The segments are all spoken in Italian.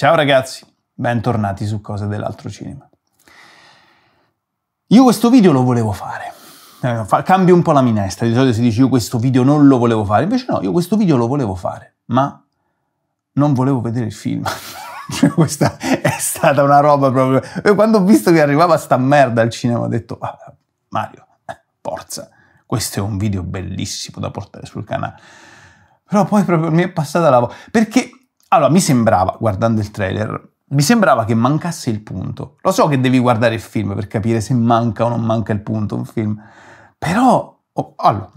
Ciao ragazzi, bentornati su Cose dell'altro cinema. Io questo video lo volevo fare. Eh, cambio un po' la minestra, di solito si dice io questo video non lo volevo fare, invece no, io questo video lo volevo fare, ma non volevo vedere il film. Cioè, questa è stata una roba proprio. E quando ho visto che arrivava sta merda al cinema, ho detto: ah, Mario, eh, forza, questo è un video bellissimo da portare sul canale. Però poi proprio mi è passata la voce. Perché allora, mi sembrava, guardando il trailer, mi sembrava che mancasse il punto. Lo so che devi guardare il film per capire se manca o non manca il punto un film, però... Oh, allora,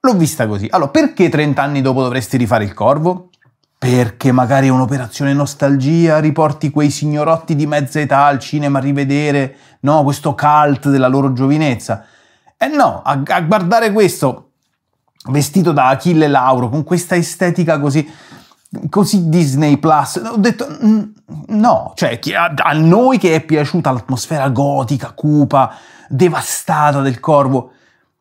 l'ho vista così. Allora, perché 30 anni dopo dovresti rifare il corvo? Perché magari è un'operazione nostalgia, riporti quei signorotti di mezza età al cinema a rivedere, no, questo cult della loro giovinezza. E eh no, a, a guardare questo vestito da Achille Lauro, con questa estetica così così Disney Plus. Ho detto mm, no, cioè a noi che è piaciuta l'atmosfera gotica, cupa, devastata del corvo,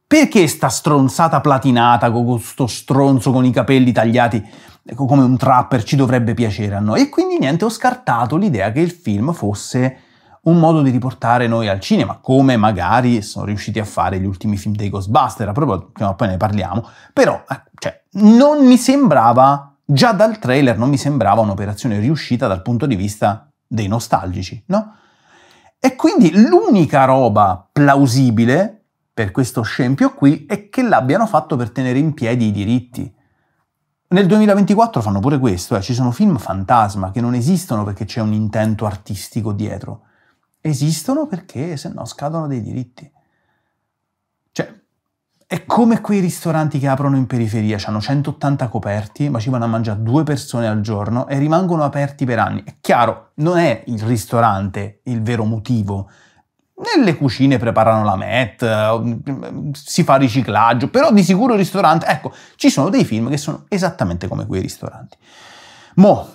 perché sta stronzata platinata con questo stronzo con i capelli tagliati eh, come un trapper ci dovrebbe piacere a noi? E quindi niente, ho scartato l'idea che il film fosse un modo di riportare noi al cinema, come magari sono riusciti a fare gli ultimi film dei Ghostbuster, proprio prima o poi ne parliamo, però eh, cioè, non mi sembrava Già dal trailer non mi sembrava un'operazione riuscita dal punto di vista dei nostalgici, no? E quindi l'unica roba plausibile per questo scempio qui è che l'abbiano fatto per tenere in piedi i diritti. Nel 2024 fanno pure questo, eh. ci sono film fantasma che non esistono perché c'è un intento artistico dietro, esistono perché se no scadono dei diritti. È come quei ristoranti che aprono in periferia, hanno 180 coperti, ma ci vanno a mangiare due persone al giorno e rimangono aperti per anni. È chiaro, non è il ristorante il vero motivo. Nelle cucine preparano la MET, eh, si fa riciclaggio, però di sicuro il ristorante... Ecco, ci sono dei film che sono esattamente come quei ristoranti. Mo',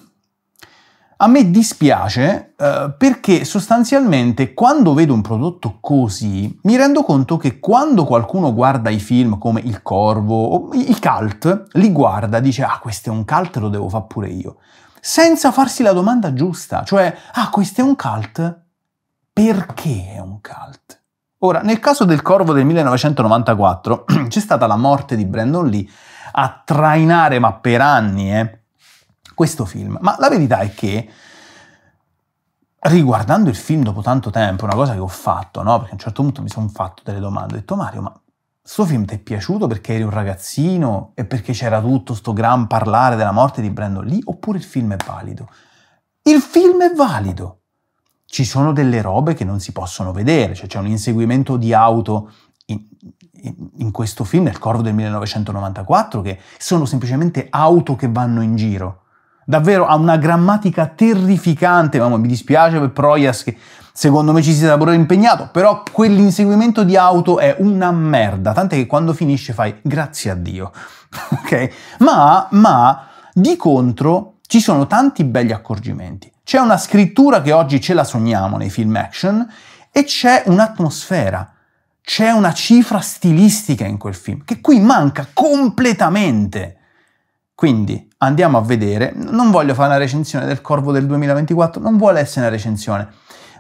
a me dispiace eh, perché sostanzialmente quando vedo un prodotto così mi rendo conto che quando qualcuno guarda i film come Il Corvo o i cult, li guarda e dice ah questo è un cult lo devo fare pure io, senza farsi la domanda giusta, cioè ah questo è un cult, perché è un cult? Ora, nel caso del Corvo del 1994 c'è stata la morte di Brandon Lee a trainare ma per anni eh, questo film. Ma la verità è che riguardando il film dopo tanto tempo, una cosa che ho fatto, no? Perché a un certo punto mi sono fatto delle domande, ho detto Mario, ma questo film ti è piaciuto perché eri un ragazzino e perché c'era tutto sto gran parlare della morte di Brandon Lee oppure il film è valido? Il film è valido. Ci sono delle robe che non si possono vedere, cioè c'è un inseguimento di auto in, in, in questo film, nel Corvo del 1994, che sono semplicemente auto che vanno in giro Davvero ha una grammatica terrificante, mamma mi dispiace per Proias che secondo me ci si sarà pure impegnato, però quell'inseguimento di auto è una merda, tant'è che quando finisce fai grazie a Dio, ok? Ma, ma, di contro ci sono tanti belli accorgimenti. C'è una scrittura che oggi ce la sogniamo nei film action e c'è un'atmosfera, c'è una cifra stilistica in quel film che qui manca completamente. Quindi andiamo a vedere, non voglio fare una recensione del Corvo del 2024, non vuole essere una recensione,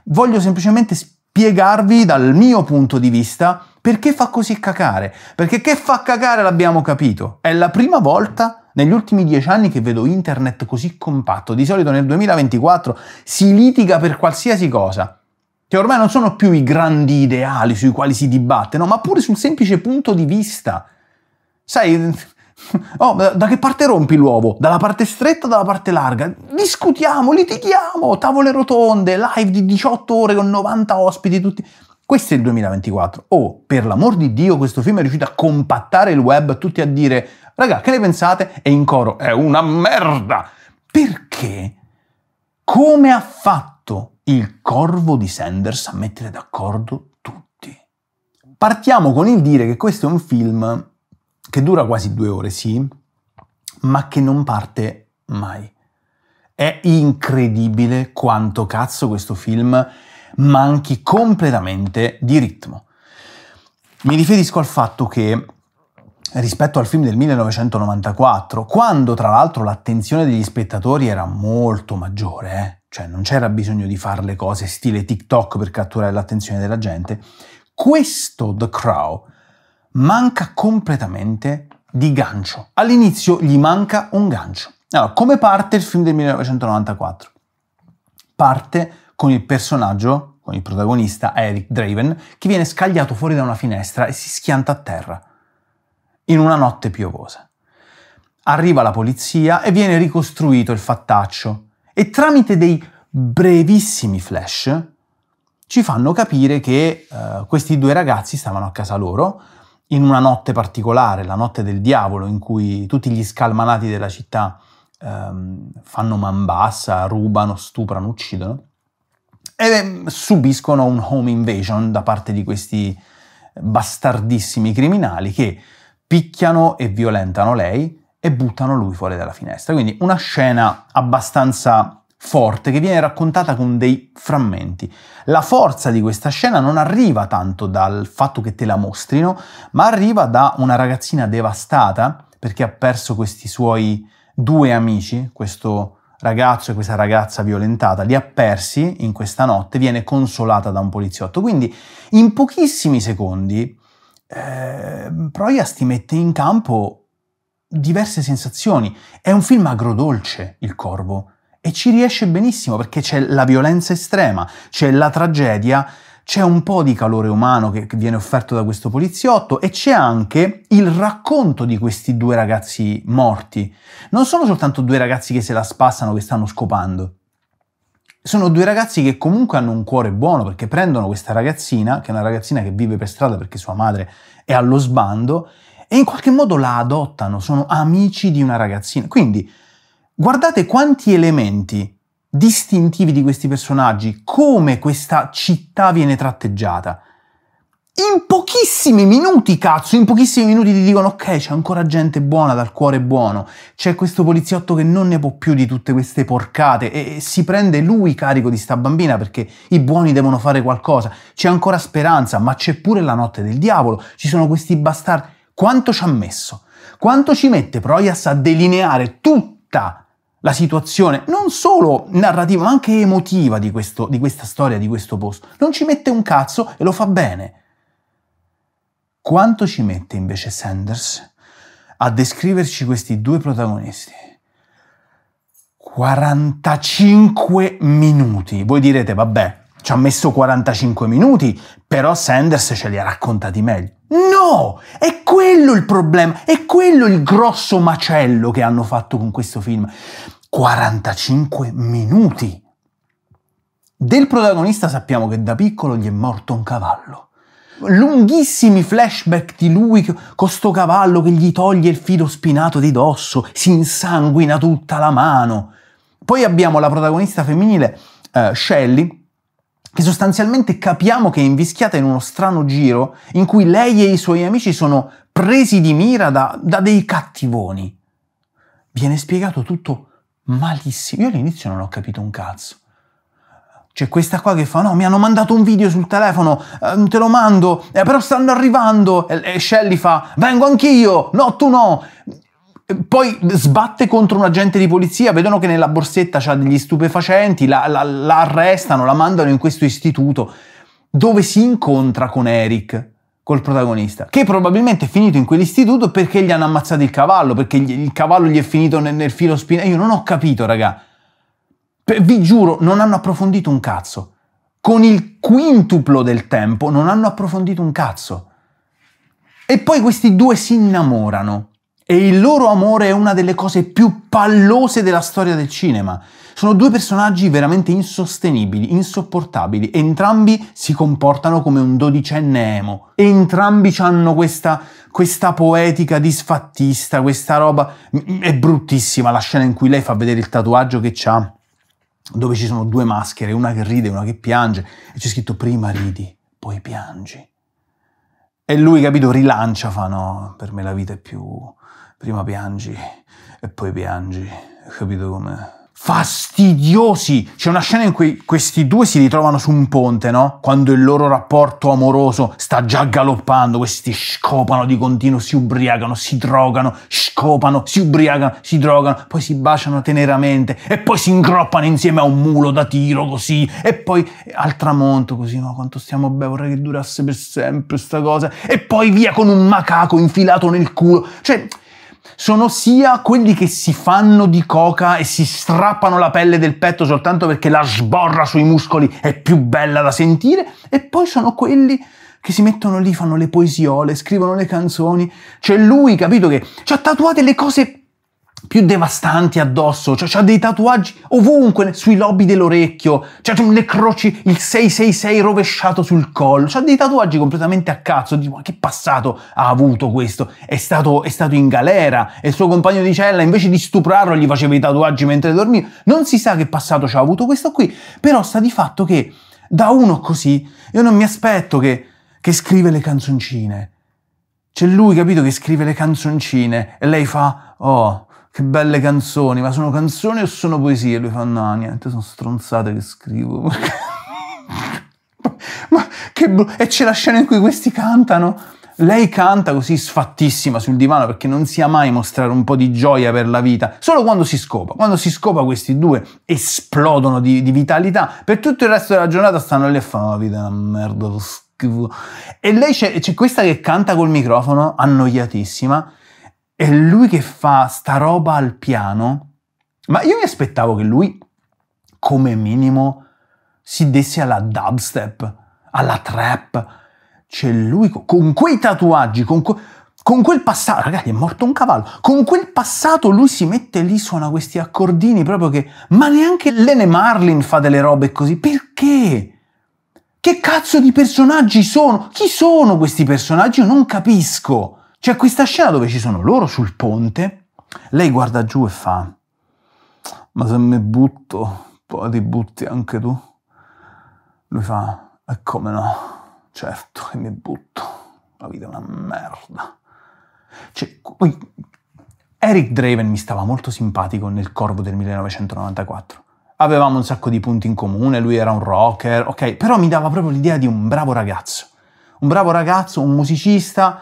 voglio semplicemente spiegarvi dal mio punto di vista perché fa così cacare, perché che fa cacare l'abbiamo capito, è la prima volta negli ultimi dieci anni che vedo internet così compatto, di solito nel 2024 si litiga per qualsiasi cosa, che ormai non sono più i grandi ideali sui quali si dibatte, no? ma pure sul semplice punto di vista. Sai, Oh, da che parte rompi l'uovo? Dalla parte stretta o dalla parte larga? Discutiamo, litighiamo, tavole rotonde, live di 18 ore con 90 ospiti tutti. Questo è il 2024. Oh, per l'amor di Dio, questo film è riuscito a compattare il web, tutti a dire, raga, che ne pensate? E in coro, è una merda! Perché? Come ha fatto il corvo di Sanders a mettere d'accordo tutti? Partiamo con il dire che questo è un film che dura quasi due ore, sì, ma che non parte mai. È incredibile quanto cazzo questo film manchi completamente di ritmo. Mi riferisco al fatto che rispetto al film del 1994, quando tra l'altro l'attenzione degli spettatori era molto maggiore, eh? cioè non c'era bisogno di fare le cose stile TikTok per catturare l'attenzione della gente, questo The Crow manca completamente di gancio. All'inizio gli manca un gancio. Allora, come parte il film del 1994? Parte con il personaggio, con il protagonista Eric Draven, che viene scagliato fuori da una finestra e si schianta a terra in una notte piovosa. Arriva la polizia e viene ricostruito il fattaccio e tramite dei brevissimi flash ci fanno capire che eh, questi due ragazzi stavano a casa loro, in una notte particolare, la notte del diavolo, in cui tutti gli scalmanati della città ehm, fanno man bassa, rubano, stuprano, uccidono, e ehm, subiscono un home invasion da parte di questi bastardissimi criminali che picchiano e violentano lei e buttano lui fuori dalla finestra. Quindi una scena abbastanza forte che viene raccontata con dei frammenti. La forza di questa scena non arriva tanto dal fatto che te la mostrino, ma arriva da una ragazzina devastata perché ha perso questi suoi due amici, questo ragazzo e questa ragazza violentata, li ha persi in questa notte, viene consolata da un poliziotto. Quindi in pochissimi secondi eh, Proias ti mette in campo diverse sensazioni. È un film agrodolce, Il Corvo, e ci riesce benissimo perché c'è la violenza estrema, c'è la tragedia, c'è un po' di calore umano che, viene offerto da questo poliziotto e c'è anche il racconto di questi due ragazzi morti. Non sono soltanto due ragazzi che se la spassano, che stanno scopando sono due ragazzi che comunque hanno un cuore buono perché prendono questa ragazzina, che è una ragazzina che vive per strada perché sua madre è allo sbando, e in qualche modo la adottano, sono amici di una ragazzina. Quindi Guardate quanti elementi distintivi di questi personaggi, come questa città viene tratteggiata. In pochissimi minuti, cazzo, in pochissimi minuti ti dicono ok, c'è ancora gente buona, dal cuore buono, c'è questo poliziotto che non ne può più di tutte queste porcate e, si prende lui carico di sta bambina perché i buoni devono fare qualcosa, c'è ancora speranza, ma c'è pure la notte del diavolo, ci sono questi bastardi. Quanto ci ha messo? Quanto ci mette Proias a delineare tutta la situazione non solo narrativa ma anche emotiva di, questo, di questa storia, di questo posto. Non ci mette un cazzo e lo fa bene. Quanto ci mette invece Sanders a descriverci questi due protagonisti? 45 minuti. Voi direte, vabbè, ci ha messo 45 minuti, però Sanders ce li ha raccontati meglio. No! È quello il problema, è quello il grosso macello che hanno fatto con questo film. 45 minuti. Del protagonista sappiamo che da piccolo gli è morto un cavallo. Lunghissimi flashback di lui con questo cavallo che gli toglie il filo spinato di dosso, si insanguina tutta la mano. Poi abbiamo la protagonista femminile eh, Shelley, che sostanzialmente capiamo che è invischiata in uno strano giro in cui lei e i suoi amici sono presi di mira da, da dei cattivoni. Viene spiegato tutto malissimo. Io all'inizio non ho capito un cazzo. C'è cioè, questa qua che fa, no, mi hanno mandato un video sul telefono, eh, te lo mando, eh, però stanno arrivando. E, e Shelly fa, vengo anch'io, no, tu no. Poi sbatte contro un agente di polizia, vedono che nella borsetta c'ha degli stupefacenti, la, la, la arrestano, la mandano in questo istituto, dove si incontra con Eric col protagonista, che probabilmente è finito in quell'istituto perché gli hanno ammazzato il cavallo, perché gli, il cavallo gli è finito nel, nel filo spinale. Io non ho capito, raga. vi giuro, non hanno approfondito un cazzo. Con il quintuplo del tempo non hanno approfondito un cazzo. E poi questi due si innamorano. E il loro amore è una delle cose più pallose della storia del cinema. Sono due personaggi veramente insostenibili, insopportabili. Entrambi si comportano come un dodicenne emo. Entrambi hanno questa, questa poetica disfattista, questa roba. È bruttissima la scena in cui lei fa vedere il tatuaggio che c'ha, dove ci sono due maschere, una che ride e una che piange. E c'è scritto prima ridi, poi piangi. E lui, capito, rilancia, fa no, per me la vita è più prima piangi e poi piangi, capito come? Fastidiosi! C'è una scena in cui questi due si ritrovano su un ponte, no? Quando il loro rapporto amoroso sta già galoppando, questi scopano di continuo, si ubriacano, si drogano, scopano, si ubriacano, si drogano, poi si baciano teneramente e poi si ingroppano insieme a un mulo da tiro così e poi eh, al tramonto così, no? Quanto stiamo bene, vorrei che durasse per sempre questa cosa e poi via con un macaco infilato nel culo. Cioè sono sia quelli che si fanno di coca e si strappano la pelle del petto soltanto perché la sborra sui muscoli è più bella da sentire, e poi sono quelli che si mettono lì, fanno le poesiole, scrivono le canzoni. C'è lui, capito, che ci ha tatuate le cose più devastanti addosso, cioè ha dei tatuaggi ovunque, sui lobi dell'orecchio, cioè le croci, il 666 rovesciato sul collo, ha dei tatuaggi completamente a cazzo, dico ma che passato ha avuto questo? È stato, è stato in galera e il suo compagno di cella invece di stuprarlo gli faceva i tatuaggi mentre dormiva, non si sa che passato ci ha avuto questo qui, però sta di fatto che da uno così io non mi aspetto che, che scrive le canzoncine. C'è lui, capito, che scrive le canzoncine e lei fa, oh, che belle canzoni, ma sono canzoni o sono poesie? Lui fa, no, niente, sono stronzate che scrivo. ma che brutto! E c'è la scena in cui questi cantano. Lei canta così sfattissima sul divano perché non sia mai mostrare un po' di gioia per la vita, solo quando si scopa. Quando si scopa questi due esplodono di, di vitalità, per tutto il resto della giornata stanno lì e fanno oh, la vita è una merda, schifo. E lei c'è, c'è questa che canta col microfono, annoiatissima, è lui che fa sta roba al piano, ma io mi aspettavo che lui, come minimo, si desse alla dubstep, alla trap. C'è cioè, lui con quei tatuaggi, con, que- con quel passato, ragazzi, è morto un cavallo. Con quel passato lui si mette lì, suona questi accordini proprio che. Ma neanche Lene Marlin fa delle robe così. Perché? Che cazzo di personaggi sono? Chi sono questi personaggi? Io non capisco. C'è cioè, questa scena dove ci sono loro sul ponte, lei guarda giù e fa, ma se mi butto, poi ti butti anche tu. Lui fa, e come no, certo che mi butto, la vita è una merda. Cioè, Eric Draven mi stava molto simpatico nel Corvo del 1994. Avevamo un sacco di punti in comune, lui era un rocker, ok, però mi dava proprio l'idea di un bravo ragazzo. Un bravo ragazzo, un musicista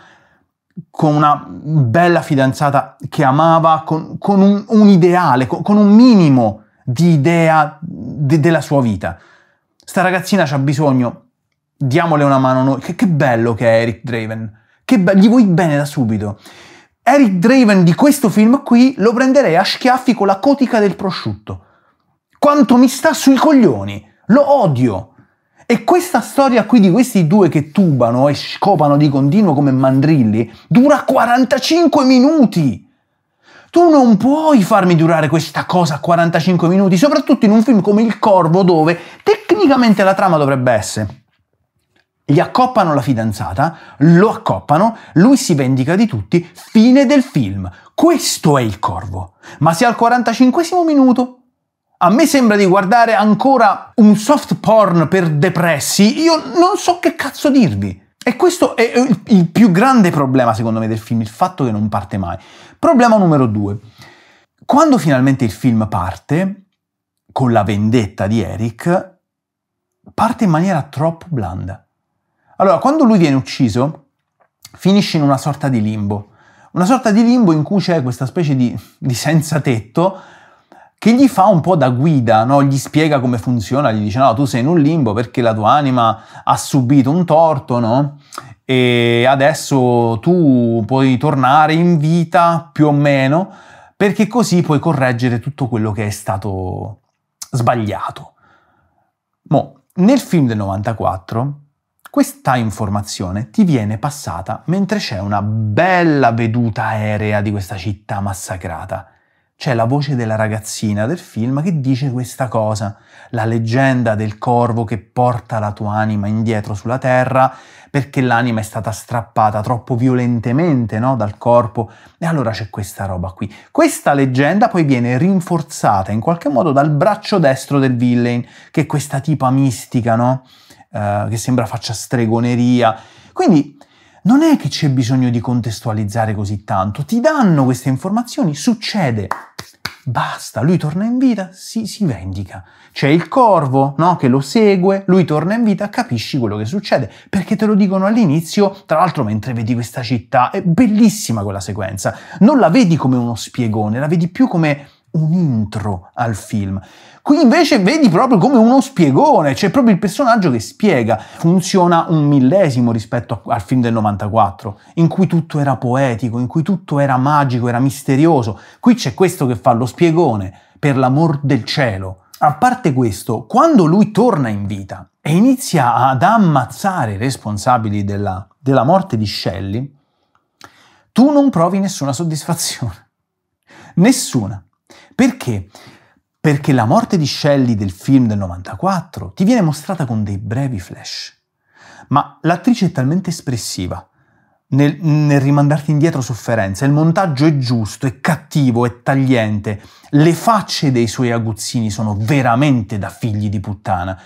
con una bella fidanzata che amava, con, con un, un, ideale, con, con, un minimo di idea de, della sua vita. Sta ragazzina c'ha bisogno, diamole una mano noi. Che, che bello che è Eric Draven, che be- gli vuoi bene da subito. Eric Draven di questo film qui lo prenderei a schiaffi con la cotica del prosciutto. Quanto mi sta sui coglioni, lo odio. E questa storia qui di questi due che tubano e scopano di continuo come mandrilli dura 45 minuti. Tu non puoi farmi durare questa cosa 45 minuti, soprattutto in un film come Il Corvo dove tecnicamente la trama dovrebbe essere gli accoppano la fidanzata, lo accoppano, lui si vendica di tutti, fine del film. Questo è il corvo. Ma se al 45 minuto a me sembra di guardare ancora un soft porn per depressi, io non so che cazzo dirvi. E questo è eh, il più grande problema, secondo me, del film, il fatto che non parte mai. Problema numero due. Quando finalmente il film parte, con la vendetta di Eric, parte in maniera troppo blanda. Allora, quando lui viene ucciso, finisce in una sorta di limbo. Una sorta di limbo in cui c'è questa specie di, di senza tetto che gli fa un po' da guida, no? gli spiega come funziona, gli dice no, tu sei in un limbo perché la tua anima ha subito un torto, no? E adesso tu puoi tornare in vita più o meno, perché così puoi correggere tutto quello che è stato sbagliato. Mo, nel film del 94 questa informazione ti viene passata mentre c'è una bella veduta aerea di questa città massacrata c'è la voce della ragazzina del film che dice questa cosa, la leggenda del corvo che porta la tua anima indietro sulla terra perché l'anima è stata strappata troppo violentemente no, dal corpo e allora c'è questa roba qui. Questa leggenda poi viene rinforzata in qualche modo dal braccio destro del villain, che è questa tipa mistica, no? eh, che sembra faccia stregoneria. Quindi non è che c'è bisogno di contestualizzare così tanto, ti danno queste informazioni, succede. Basta, lui torna in vita, si, si vendica. C'è il corvo no, che lo segue, lui torna in vita, capisci quello che succede, perché te lo dicono all'inizio, tra l'altro mentre vedi questa città, è bellissima quella sequenza, non la vedi come uno spiegone, la vedi più come un intro al film. Qui invece vedi proprio come uno spiegone, c'è cioè proprio il personaggio che spiega, funziona un millesimo rispetto a, al film del 94, in cui tutto era poetico, in cui tutto era magico, era misterioso. Qui c'è questo che fa lo spiegone, per l'amor del cielo. A parte questo, quando lui torna in vita e inizia ad ammazzare i responsabili della, della morte di Shelley, tu non provi nessuna soddisfazione. Nessuna. Perché? Perché la morte di Shelley del film del 94 ti viene mostrata con dei brevi flash. Ma l'attrice è talmente espressiva nel, nel rimandarti indietro sofferenza, il montaggio è giusto, è cattivo, è tagliente, le facce dei suoi aguzzini sono veramente da figli di puttana.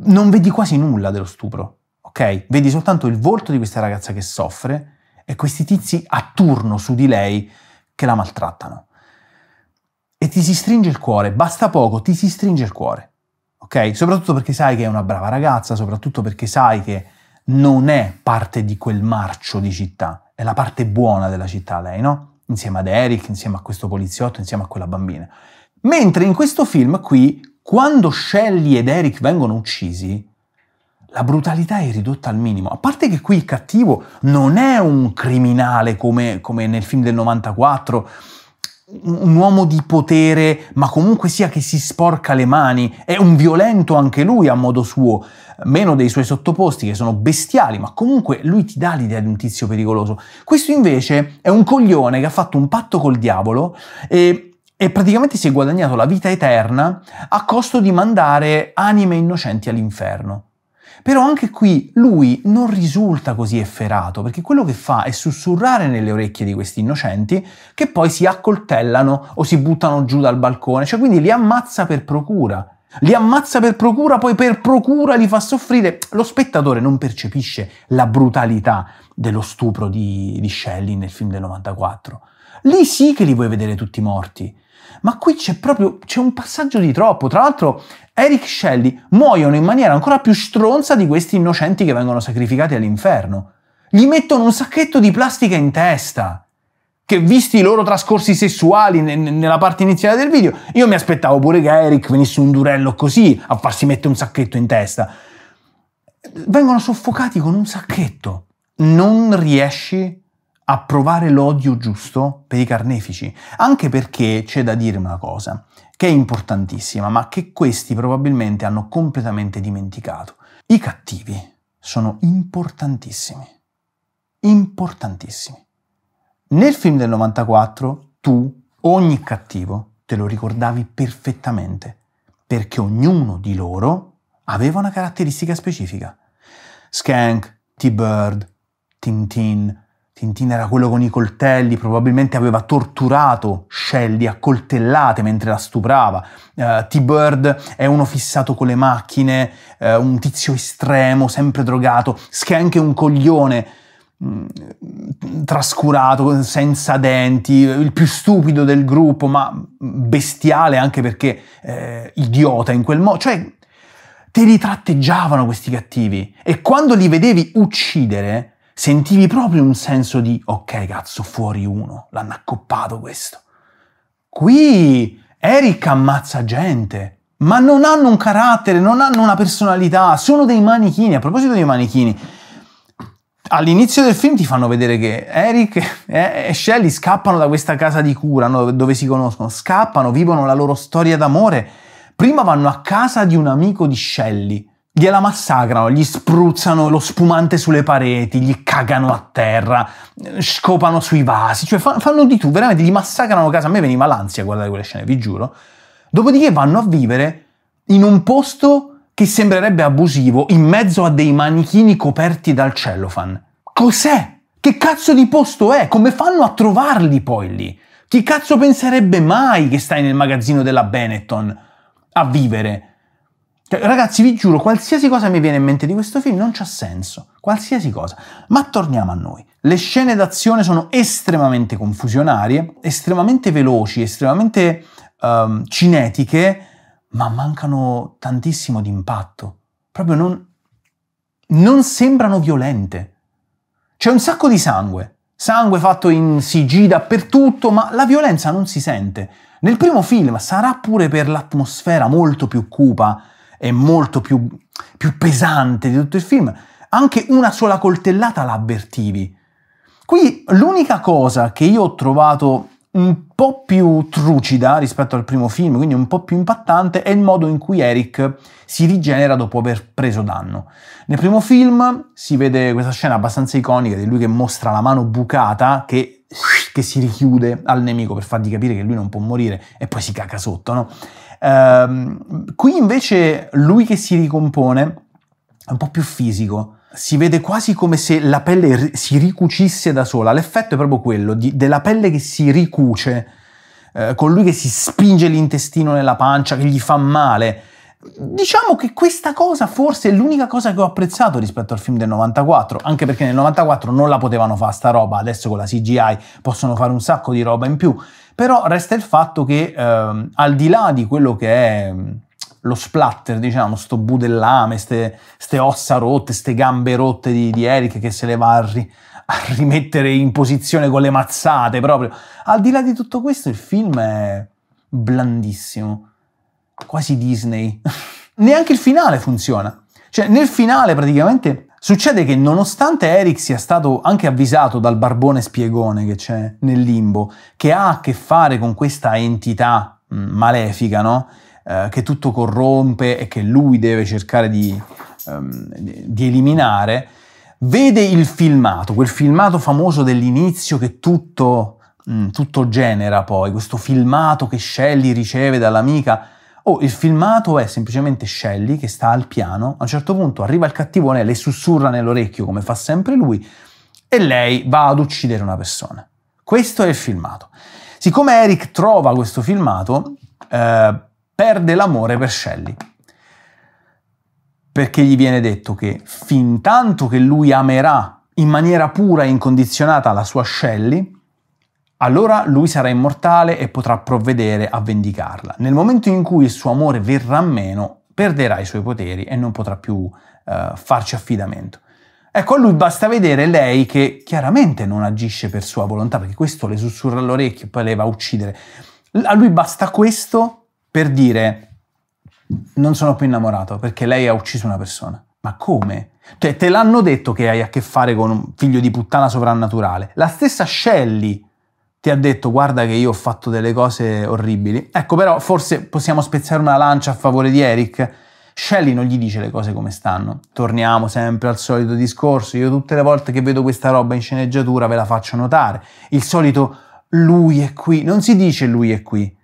Non vedi quasi nulla dello stupro, ok? Vedi soltanto il volto di questa ragazza che soffre e questi tizi a turno su di lei che la maltrattano e ti si stringe il cuore, basta poco, ti si stringe il cuore. Ok? Soprattutto perché sai che è una brava ragazza, soprattutto perché sai che non è parte di quel marcio di città, è la parte buona della città lei, no? Insieme ad Eric, insieme a questo poliziotto, insieme a quella bambina. Mentre in questo film qui, quando Shelley ed Eric vengono uccisi, la brutalità è ridotta al minimo. A parte che qui il cattivo non è un criminale come, come nel film del 94 un uomo di potere, ma comunque sia che si sporca le mani, è un violento anche lui a modo suo, meno dei suoi sottoposti che sono bestiali, ma comunque lui ti dà l'idea di un tizio pericoloso. Questo invece è un coglione che ha fatto un patto col diavolo e, e praticamente si è guadagnato la vita eterna a costo di mandare anime innocenti all'inferno. Però anche qui lui non risulta così efferato, perché quello che fa è sussurrare nelle orecchie di questi innocenti che poi si accoltellano o si buttano giù dal balcone, cioè quindi li ammazza per procura. Li ammazza per procura, poi per procura li fa soffrire. Lo spettatore non percepisce la brutalità dello stupro di, di Shelley nel film del 94. Lì sì che li vuoi vedere tutti morti ma qui c'è proprio c'è un passaggio di troppo. Tra l'altro, Eric Shelley muoiono in maniera ancora più stronza di questi innocenti che vengono sacrificati all'inferno. Gli mettono un sacchetto di plastica in testa. Che visti i loro trascorsi sessuali ne- nella parte iniziale del video, io mi aspettavo pure che Eric venisse un durello così a farsi mettere un sacchetto in testa. Vengono soffocati con un sacchetto. Non riesci a provare l'odio giusto per i carnefici, anche perché c'è da dire una cosa, che è importantissima, ma che questi probabilmente hanno completamente dimenticato. I cattivi sono importantissimi, importantissimi. Nel film del 94 tu, ogni cattivo, te lo ricordavi perfettamente, perché ognuno di loro aveva una caratteristica specifica. Skank, T-Bird, Tintin, Tintin era quello con i coltelli, probabilmente aveva torturato Shelly a coltellate mentre la stuprava. Uh, T-Bird è uno fissato con le macchine, uh, un tizio estremo, sempre drogato. Skank è un coglione mm, trascurato, senza denti, il più stupido del gruppo, ma bestiale anche perché eh, idiota in quel modo. Cioè, te li tratteggiavano questi cattivi. E quando li vedevi uccidere sentivi proprio un senso di ok cazzo, fuori uno, l'hanno accoppato questo. Qui Eric ammazza gente, ma non hanno un carattere, non hanno una personalità, sono dei manichini. A proposito dei manichini, all'inizio del film ti fanno vedere che Eric e Shelley scappano da questa casa di cura dove si conoscono, scappano, vivono la loro storia d'amore. Prima vanno a casa di un amico di Shelley gliela massacrano, gli spruzzano lo spumante sulle pareti, gli cagano a terra, scopano sui vasi, cioè fanno di tutto, veramente gli massacrano casa. A me veniva l'ansia a guardare quelle scene, vi giuro. Dopodiché vanno a vivere in un posto che sembrerebbe abusivo, in mezzo a dei manichini coperti dal cellophane. Cos'è? Che cazzo di posto è? Come fanno a trovarli poi lì? Chi cazzo penserebbe mai che stai nel magazzino della Benetton a vivere? Cioè, ragazzi, vi giuro, qualsiasi cosa mi viene in mente di questo film non c'ha senso. Qualsiasi cosa. Ma torniamo a noi. Le scene d'azione sono estremamente confusionarie, estremamente veloci, estremamente um, cinetiche, ma mancano tantissimo di impatto. Proprio non, non sembrano violente. C'è un sacco di sangue. Sangue fatto in CG dappertutto, ma la violenza non si sente. Nel primo film sarà pure per l'atmosfera molto più cupa è molto più, più pesante di tutto il film, anche una sola coltellata l'avvertivi. Qui l'unica cosa che io ho trovato un po' più trucida rispetto al primo film, quindi un po' più impattante, è il modo in cui Eric si rigenera dopo aver preso danno. Nel primo film si vede questa scena abbastanza iconica di lui che mostra la mano bucata che, che si richiude al nemico per fargli capire che lui non può morire e poi si caca sotto, no? Ehm, qui invece lui che si ricompone è un po' più fisico. Si vede quasi come se la pelle si ricucisse da sola. L'effetto è proprio quello, di, della pelle che si ricuce, eh, con lui che si spinge l'intestino nella pancia, che gli fa male. Diciamo che questa cosa forse è l'unica cosa che ho apprezzato rispetto al film del 94, anche perché nel 94 non la potevano fare sta roba, adesso con la CGI possono fare un sacco di roba in più, però resta il fatto che ehm, al di là di quello che è mm, lo splatter, diciamo, sto budellame, ste, ste ossa rotte, ste gambe rotte di, di Eric che se le va a, ri, a, rimettere in posizione con le mazzate proprio. Al di là di tutto questo il film è blandissimo, quasi Disney. Neanche il finale funziona. Cioè nel finale praticamente Succede che nonostante Eric sia stato anche avvisato dal barbone spiegone che c'è nel limbo, che ha a che fare con questa entità mh, mm, malefica, no? eh, che tutto corrompe e che lui deve cercare di, um, di eliminare, vede il filmato, quel filmato famoso dell'inizio che tutto, mh, mm, tutto genera poi, questo filmato che Shelley riceve dall'amica Oh, il filmato è semplicemente Shelly che sta al piano, a un certo punto arriva il cattivone, le sussurra nell'orecchio come fa sempre lui e lei va ad uccidere una persona. Questo è il filmato. Siccome Eric trova questo filmato, eh, perde l'amore per Shelly. Perché gli viene detto che fin tanto che lui amerà in maniera pura e incondizionata la sua Shelly, allora lui sarà immortale e potrà provvedere a vendicarla. Nel momento in cui il suo amore verrà meno, perderà i suoi poteri e non potrà più eh, farci affidamento. Ecco, a lui basta vedere lei che chiaramente non agisce per sua volontà, perché questo le sussurra all'orecchio e poi le va a uccidere. A lui basta questo per dire non sono più innamorato perché lei ha ucciso una persona. Ma come? Cioè, te l'hanno detto che hai a che fare con un figlio di puttana sovrannaturale. La stessa Shelley ti ha detto guarda che io ho fatto delle cose orribili. Ecco però forse possiamo spezzare una lancia a favore di Eric. Shelley non gli dice le cose come stanno. Torniamo sempre al solito discorso. Io tutte le volte che vedo questa roba in sceneggiatura ve la faccio notare. Il solito lui è qui. Non si dice lui è qui.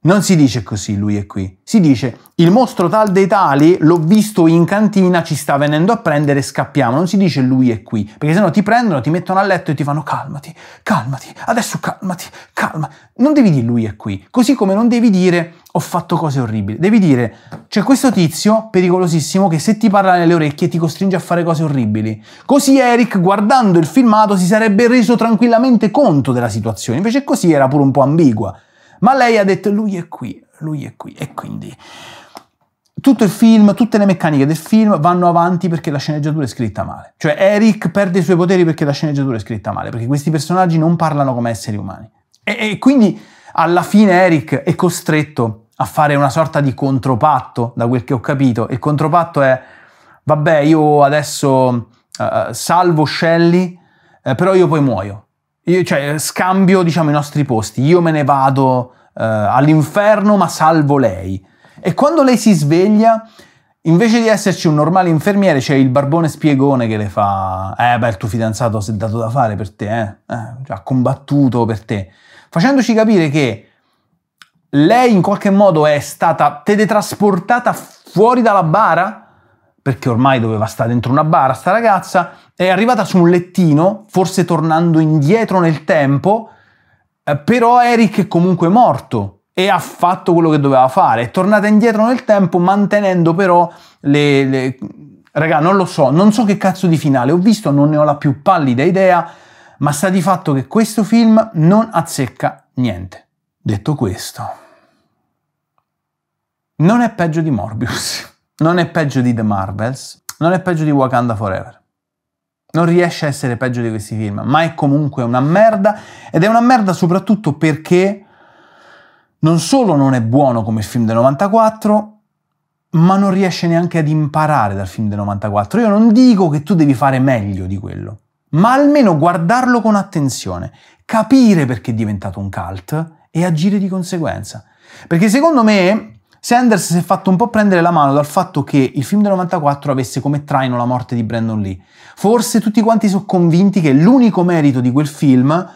Non si dice così, lui è qui. Si dice, il mostro tal dei tali l'ho visto in cantina, ci sta venendo a prendere, scappiamo. Non si dice lui è qui, perché sennò ti prendono, ti mettono a letto e ti fanno calmati, calmati, adesso calmati, calma. Non devi dire lui è qui, così come non devi dire ho fatto cose orribili. Devi dire, c'è questo tizio pericolosissimo che se ti parla nelle orecchie ti costringe a fare cose orribili. Così Eric, guardando il filmato, si sarebbe reso tranquillamente conto della situazione. Invece così era pure un po' ambigua. Ma lei ha detto lui è qui, lui è qui. E quindi tutto il film, tutte le meccaniche del film vanno avanti perché la sceneggiatura è scritta male. Cioè Eric perde i suoi poteri perché la sceneggiatura è scritta male, perché questi personaggi non parlano come esseri umani. E, e quindi alla fine Eric è costretto a fare una sorta di contropatto, da quel che ho capito. Il contropatto è, vabbè, io adesso uh, salvo Shelley, eh, però io poi muoio. Io, cioè, scambio, diciamo, i nostri posti. Io me ne vado eh, all'inferno, ma salvo lei. E quando lei si sveglia, invece di esserci un normale infermiere, c'è il barbone spiegone che le fa: Eh, beh, il tuo fidanzato si è dato da fare per te, eh? eh ha combattuto per te. Facendoci capire che lei in qualche modo è stata teletrasportata fuori dalla bara, perché ormai doveva stare dentro una bara, sta ragazza, è arrivata su un lettino, forse tornando indietro nel tempo, eh, però Eric è comunque morto e ha fatto quello che doveva fare. È tornata indietro nel tempo mantenendo però le... le... Raga, non lo so, non so che cazzo di finale ho visto, non ne ho la più pallida idea, ma sta di fatto che questo film non azzecca niente. Detto questo, non è peggio di Morbius, non è peggio di The Marvels, non è peggio di Wakanda Forever. Non riesce a essere peggio di questi film, ma è comunque una merda ed è una merda soprattutto perché non solo non è buono come il film del 94, ma non riesce neanche ad imparare dal film del 94. Io non dico che tu devi fare meglio di quello, ma almeno guardarlo con attenzione, capire perché è diventato un cult e agire di conseguenza. Perché secondo me Sanders si è fatto un po' prendere la mano dal fatto che il film del 94 avesse come traino la morte di Brandon Lee. Forse tutti quanti sono convinti che l'unico merito di quel film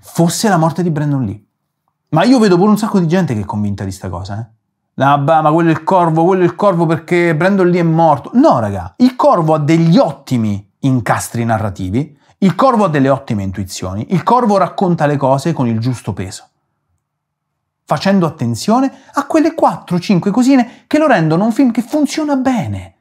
fosse la morte di Brandon Lee. Ma io vedo pure un sacco di gente che è convinta di sta cosa, eh. Ah, bah, ma quello è il corvo, quello è il corvo perché Brandon Lee è morto. No, raga, il corvo ha degli ottimi incastri narrativi, il corvo ha delle ottime intuizioni, il corvo racconta le cose con il giusto peso facendo attenzione a quelle 4-5 cosine che lo rendono un film che funziona bene.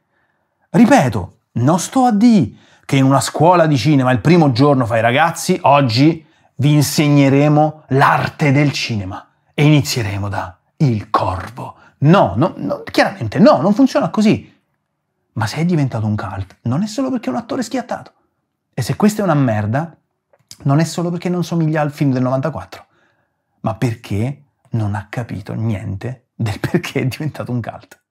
Ripeto, non sto a dire che in una scuola di cinema il primo giorno fai ragazzi, oggi vi insegneremo l'arte del cinema e inizieremo da Il Corvo. No, no, no chiaramente no, non funziona così. Ma se è diventato un cult, non è solo perché è un attore schiattato. E se questa è una merda, non è solo perché non somiglia al film del 94, ma perché non ha capito niente del perché è diventato un cult.